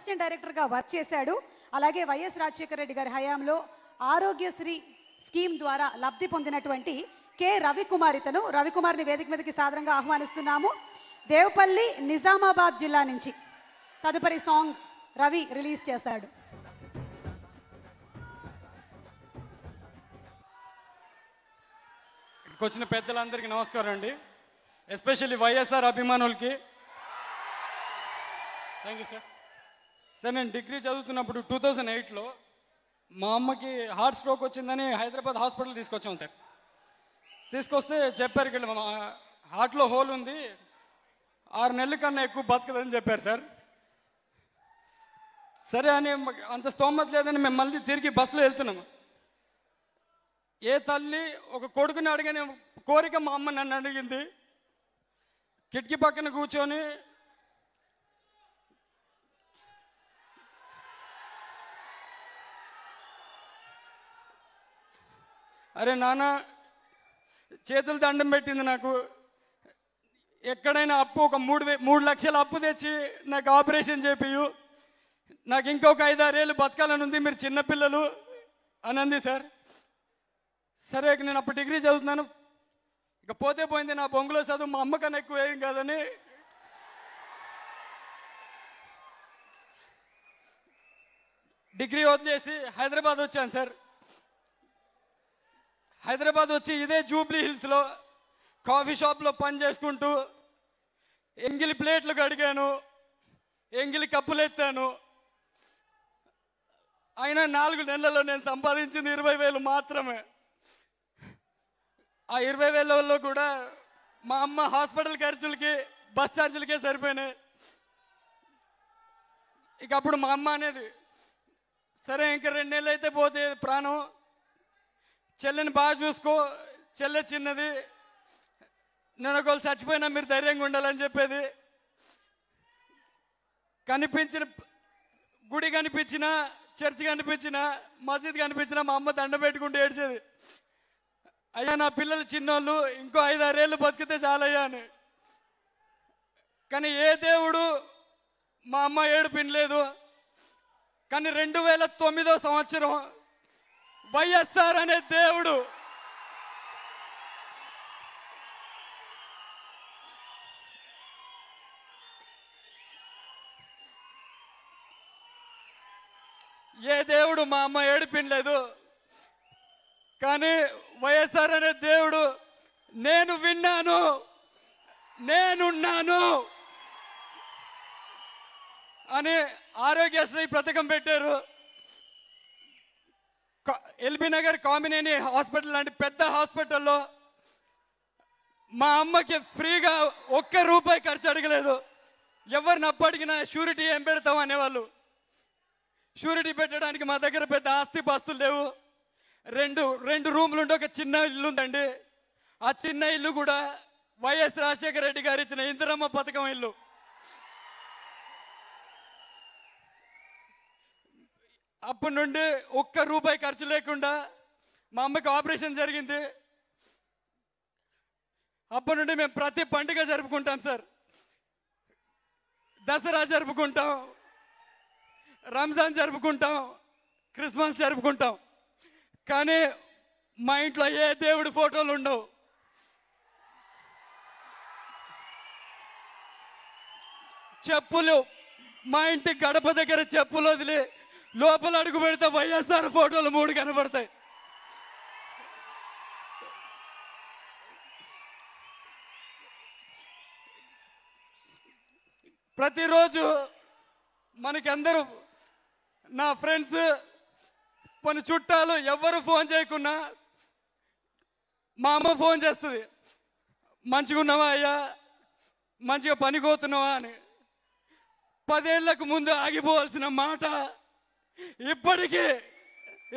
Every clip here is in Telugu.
అసిస్టెంట్ డైరెక్టర్గా వర్క్ చేశాడు అలాగే వైఎస్ రాజశేఖర రెడ్డి గారి హయాంలో ఆరోగ్యశ్రీ స్కీమ్ ద్వారా లబ్ధి పొందినటువంటి కె రవికుమార్ ఇతను రవికుమార్ని వేదిక మీదకి సాధారణంగా ఆహ్వానిస్తున్నాము దేవపల్లి నిజామాబాద్ జిల్లా నుంచి తదుపరి సాంగ్ రవి రిలీజ్ చేశాడు వచ్చిన పెద్దలందరికీ నమస్కారం అండి ఎస్పెషల్లీ వైఎస్ఆర్ అభిమానులకి థ్యాంక్ యూ సార్ సార్ నేను డిగ్రీ చదువుతున్నప్పుడు టూ థౌజండ్ ఎయిట్లో మా అమ్మకి హార్ట్ స్ట్రోక్ వచ్చిందని హైదరాబాద్ హాస్పిటల్ తీసుకొచ్చాం సార్ తీసుకొస్తే చెప్పారు ఇక్కడ మా హార్ట్లో హోల్ ఉంది ఆరు నెలల కన్నా ఎక్కువ బతకదని చెప్పారు సార్ సరే అని అంత స్తోమత లేదని మేము మళ్ళీ తిరిగి బస్సులో వెళ్తున్నాము ఏ తల్లి ఒక కొడుకుని అడిగిన కోరిక మా అమ్మ నన్ను అడిగింది కిటికీ పక్కన కూర్చొని అరే నాన్న చేతులు దండం పెట్టింది నాకు ఎక్కడైనా అప్పు ఒక మూడు మూడు లక్షల అప్పు తెచ్చి నాకు ఆపరేషన్ చేపియు నాకు ఇంకొక ఐదారేళ్ళు బతకాలని ఉంది మీరు చిన్నపిల్లలు అని అంది సార్ సరే నేను అప్పుడు డిగ్రీ చదువుతున్నాను ఇక పోతే పోయింది నా బొంగులో చదువు మా అమ్మకన్నా ఎక్కువ ఏం కాదని డిగ్రీ వదిలేసి హైదరాబాద్ వచ్చాను సార్ హైదరాబాద్ వచ్చి ఇదే జూబ్లీ హిల్స్లో కాఫీ షాప్లో పని చేసుకుంటూ ఎంగిలి ప్లేట్లు కడిగాను ఎంగిలి కప్పులు ఎత్తాను అయినా నాలుగు నెలల్లో నేను సంపాదించింది ఇరవై వేలు మాత్రమే ఆ ఇరవై వేలలో కూడా మా అమ్మ హాస్పిటల్ ఖర్చులకి బస్ ఛార్జీలకే సరిపోయినాయి ఇక అప్పుడు మా అమ్మ అనేది సరే ఇంకా రెండు నెలలు అయితే పోతే ప్రాణం చెల్లెని బాగా చూసుకో చెల్లె చిన్నది నేను ఒకవేళ చచ్చిపోయినా మీరు ధైర్యంగా ఉండాలని చెప్పేది కనిపించిన గుడి కనిపించిన చర్చ్ కనిపించిన మసీద్ కనిపించిన మా అమ్మ దండ పెట్టుకుంటూ ఏడ్చేది అయ్యా నా పిల్లలు చిన్నోళ్ళు ఇంకో ఐదారేళ్ళు బతికితే చాలయ్యా అని కానీ ఏ దేవుడు మా అమ్మ ఏడు పినలేదు కానీ రెండు వేల తొమ్మిదో సంవత్సరం వైఎస్ఆర్ అనే దేవుడు ఏ దేవుడు మా అమ్మ ఏడిపినలేదు కానీ వైఎస్ఆర్ అనే దేవుడు నేను విన్నాను నేనున్నాను అని ఆరోగ్యశ్రీ పథకం పెట్టారు ఎల్బీ నగర్ కామినేని హాస్పిటల్ లాంటి పెద్ద హాస్పిటల్లో మా అమ్మకి ఫ్రీగా ఒక్క రూపాయి ఖర్చు అడగలేదు ఎవరిని అప్పటికినా షూరిటీ ఏం పెడతాం అనేవాళ్ళు షూరిటీ పెట్టడానికి మా దగ్గర పెద్ద ఆస్తి పాస్తులు లేవు రెండు రెండు రూములు ఉండే ఒక చిన్న ఇల్లు ఉందండి ఆ చిన్న ఇల్లు కూడా వైఎస్ రాజశేఖర రెడ్డి గారు ఇచ్చిన ఇందిరమ్మ పథకం ఇల్లు అప్పటి నుండి ఒక్క రూపాయి ఖర్చు లేకుండా మా అమ్మకి ఆపరేషన్ జరిగింది అప్పటి నుండి మేము ప్రతి పండుగ జరుపుకుంటాం సార్ దసరా జరుపుకుంటాం రంజాన్ జరుపుకుంటాం క్రిస్మస్ జరుపుకుంటాం కానీ మా ఇంట్లో ఏ దేవుడి ఫోటోలు ఉండవు చెప్పులు మా ఇంటి గడప దగ్గర చెప్పులు వదిలి లోపల అడుగు పెడితే వైఎస్ఆర్ ఫోటోలు మూడు కనబడతాయి ప్రతిరోజు మనకందరూ నా ఫ్రెండ్స్ కొన్ని చుట్టాలు ఎవరు ఫోన్ చేయకున్నా మా అమ్మ ఫోన్ చేస్తుంది మంచిగా ఉన్నావా అయ్యా మంచిగా పనికోతున్నావా అని పదేళ్లకు ముందు ఆగిపోవాల్సిన మాట ఇప్పటికీ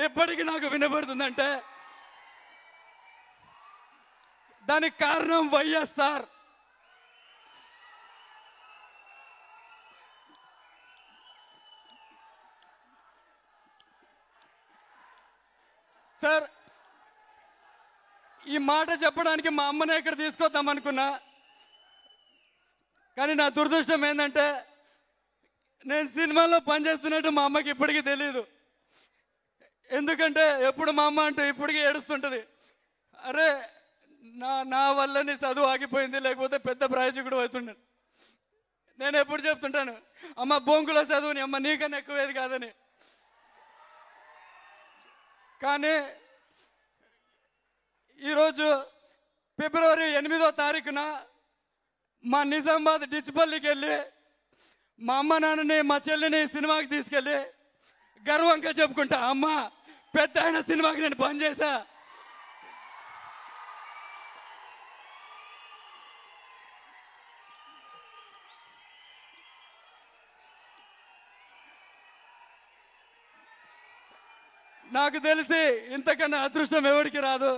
ఇప్పటికీ నాకు వినబడుతుందంటే దానికి కారణం వైఎస్ఆర్ సార్ ఈ మాట చెప్పడానికి మా అమ్మనే ఇక్కడ తీసుకొద్దాం అనుకున్నా కానీ నా దురదృష్టం ఏంటంటే నేను సినిమాల్లో పనిచేస్తున్నట్టు మా అమ్మకి ఇప్పటికీ తెలియదు ఎందుకంటే ఎప్పుడు మా అమ్మ అంటే ఇప్పటికీ ఏడుస్తుంటుంది అరే నా నా వల్ల నీ చదువు ఆగిపోయింది లేకపోతే పెద్ద ప్రాయోజకుడు అవుతున్నాను నేను ఎప్పుడు చెప్తుంటాను అమ్మ బొంకులో చదువుని అమ్మ నీకన్నా ఎక్కువేది కాదని కానీ ఈరోజు ఫిబ్రవరి ఎనిమిదో తారీఖున మా నిజామాబాద్ డిచ్పల్లికి వెళ్ళి మా అమ్మ నాన్నని మా చెల్లిని సినిమాకి తీసుకెళ్ళి గర్వంగా చెప్పుకుంటా అమ్మ పెద్ద ఆయన సినిమాకి నేను పనిచేశా నాకు తెలిసి ఇంతకన్నా అదృష్టం ఎవరికి రాదు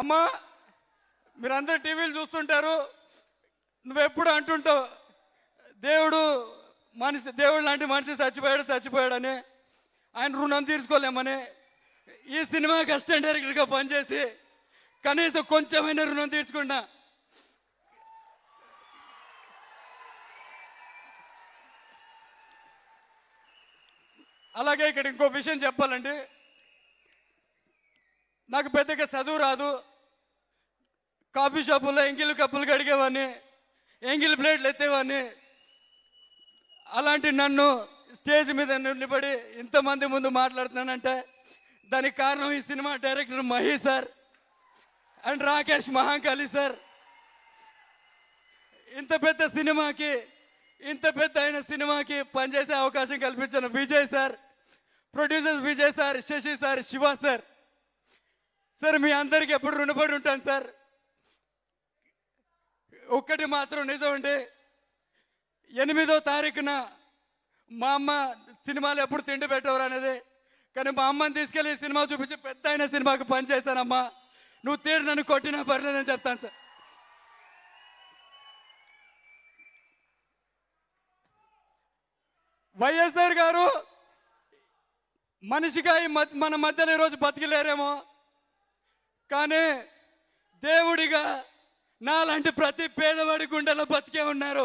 అమ్మా మీరందరూ టీవీలు చూస్తుంటారు నువ్వెప్పుడు అంటుంటావు దేవుడు మనిషి దేవుడు లాంటి మనిషి చచ్చిపోయాడు చచ్చిపోయాడని ఆయన రుణం తీర్చుకోలేమని ఈ సినిమాకి అసిస్టెంట్ డైరెక్టర్గా పనిచేసి కనీసం కొంచెమైనా రుణం తీర్చుకున్నా అలాగే ఇక్కడ ఇంకో విషయం చెప్పాలండి నాకు పెద్దగా చదువు రాదు కాఫీ షాపుల్లో ఎంగిల్ కప్పులు కడిగేవాడిని ఎంగిల్ ప్లేట్లు ఎత్తేవాడిని అలాంటి నన్ను స్టేజ్ మీద నిలబడి ఇంతమంది ముందు మాట్లాడుతున్నానంటే దానికి కారణం ఈ cinema director Mahi sir and Rakesh Mahankali sir ఇంత పెద్ద సినిమాకి ఇంత పెద్ద అయిన సినిమాకి పనిచేసే అవకాశం కల్పించిన Vijay sir producers Vijay sir Sasi sir Shiva sir sir మీ అందరికి ఎప్పుడు రుణపడి ఉంటాను సార్ ఒక్కటి మాత్రం నిజం అండి ఎనిమిదో తారీఖున మా అమ్మ సినిమాలు ఎప్పుడు తిండి పెట్టవరు అనేది కానీ మా అమ్మని తీసుకెళ్ళి సినిమా చూపించి పెద్ద అయిన సినిమాకి పనిచేశానమ్మా నువ్వు తీరు నన్ను కొట్టినా పర్లేదని చెప్తాను సార్ వైఎస్ఆర్ గారు మనిషిగా మన మధ్యలో ఈరోజు బతికిలేరేమో కానీ దేవుడిగా నాలాంటి ప్రతి పేదవాడి గుండెలో బతికే ఉన్నారు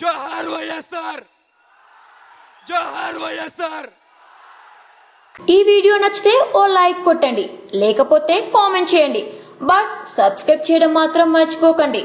జోహార్ వైఎస్ఆర్ జోహార్ వైఎస్ఆర్ ఈ వీడియో నచ్చితే ఓ లైక్ కొట్టండి లేకపోతే కామెంట్ చేయండి బట్ సబ్స్క్రైబ్ చేయడం మాత్రం మర్చిపోకండి